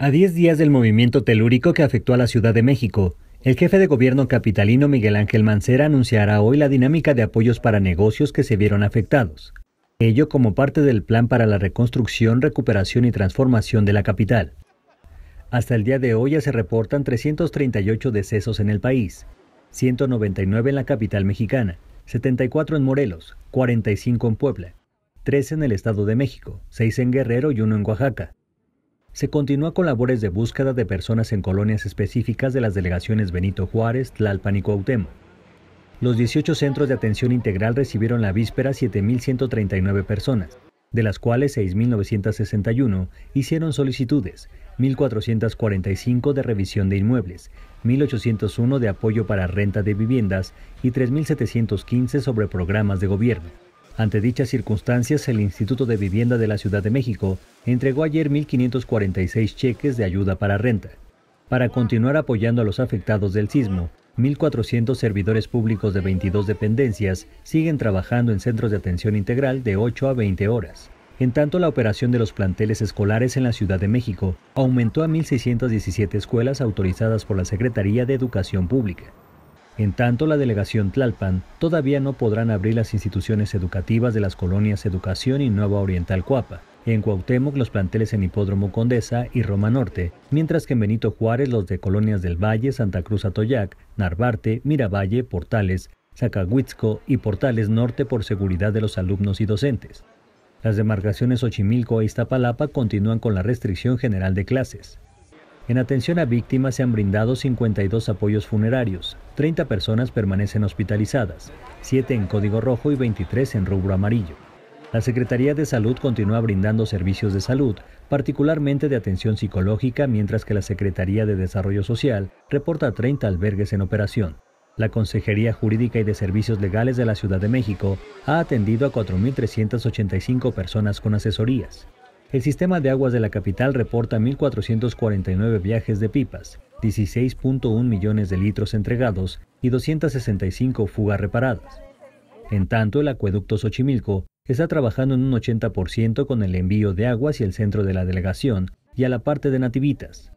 A 10 días del movimiento telúrico que afectó a la Ciudad de México, el jefe de gobierno capitalino Miguel Ángel Mancera anunciará hoy la dinámica de apoyos para negocios que se vieron afectados, ello como parte del plan para la reconstrucción, recuperación y transformación de la capital. Hasta el día de hoy ya se reportan 338 decesos en el país, 199 en la capital mexicana, 74 en Morelos, 45 en Puebla, 3 en el Estado de México, 6 en Guerrero y 1 en Oaxaca se continúa con labores de búsqueda de personas en colonias específicas de las delegaciones Benito Juárez, Tlalpan y Cuauhtémoc. Los 18 centros de atención integral recibieron la víspera 7.139 personas, de las cuales 6.961 hicieron solicitudes, 1.445 de revisión de inmuebles, 1.801 de apoyo para renta de viviendas y 3.715 sobre programas de gobierno. Ante dichas circunstancias, el Instituto de Vivienda de la Ciudad de México entregó ayer 1.546 cheques de ayuda para renta. Para continuar apoyando a los afectados del sismo, 1.400 servidores públicos de 22 dependencias siguen trabajando en centros de atención integral de 8 a 20 horas. En tanto, la operación de los planteles escolares en la Ciudad de México aumentó a 1.617 escuelas autorizadas por la Secretaría de Educación Pública. En tanto, la delegación Tlalpan todavía no podrán abrir las instituciones educativas de las colonias Educación y Nueva Oriental Cuapa. En Cuauhtémoc, los planteles en Hipódromo Condesa y Roma Norte, mientras que en Benito Juárez, los de colonias del Valle, Santa Cruz Atoyac, Narvarte, Miravalle, Portales, Zacahuitzco y Portales Norte por seguridad de los alumnos y docentes. Las demarcaciones Ochimilco e Iztapalapa continúan con la restricción general de clases. En atención a víctimas se han brindado 52 apoyos funerarios, 30 personas permanecen hospitalizadas, 7 en código rojo y 23 en rubro amarillo. La Secretaría de Salud continúa brindando servicios de salud, particularmente de atención psicológica, mientras que la Secretaría de Desarrollo Social reporta 30 albergues en operación. La Consejería Jurídica y de Servicios Legales de la Ciudad de México ha atendido a 4.385 personas con asesorías. El sistema de aguas de la capital reporta 1.449 viajes de pipas, 16.1 millones de litros entregados y 265 fugas reparadas. En tanto, el acueducto Xochimilco está trabajando en un 80% con el envío de aguas y el centro de la delegación y a la parte de Nativitas.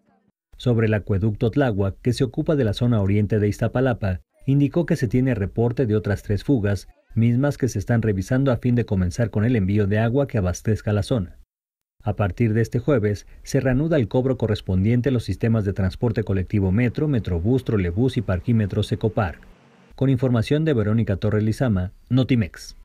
Sobre el acueducto Tláhuac, que se ocupa de la zona oriente de Iztapalapa, indicó que se tiene reporte de otras tres fugas, mismas que se están revisando a fin de comenzar con el envío de agua que abastezca la zona. A partir de este jueves, se reanuda el cobro correspondiente a los sistemas de transporte colectivo Metro, Metrobús, Trolebús y Parquímetro Secopar. Con información de Verónica Torres Lizama, Notimex.